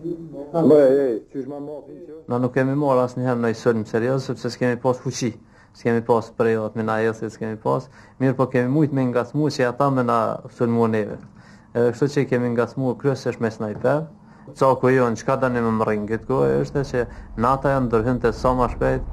Më e, e, që është ma Na nuk kemi marrë asë njëherë në i sëllim sepse s'kemi pas fuqi, s'kemi pas prejot, me na jetë, s'kemi pas, mirë po kemi mujtë me nga që ata me na sulmuan neve. E kështë që kemi nga smu është me snajper, co ku jonë, qka da më më rrinë këtë kohë, është që nata janë dërhynë të sa më shpejt shpejtë,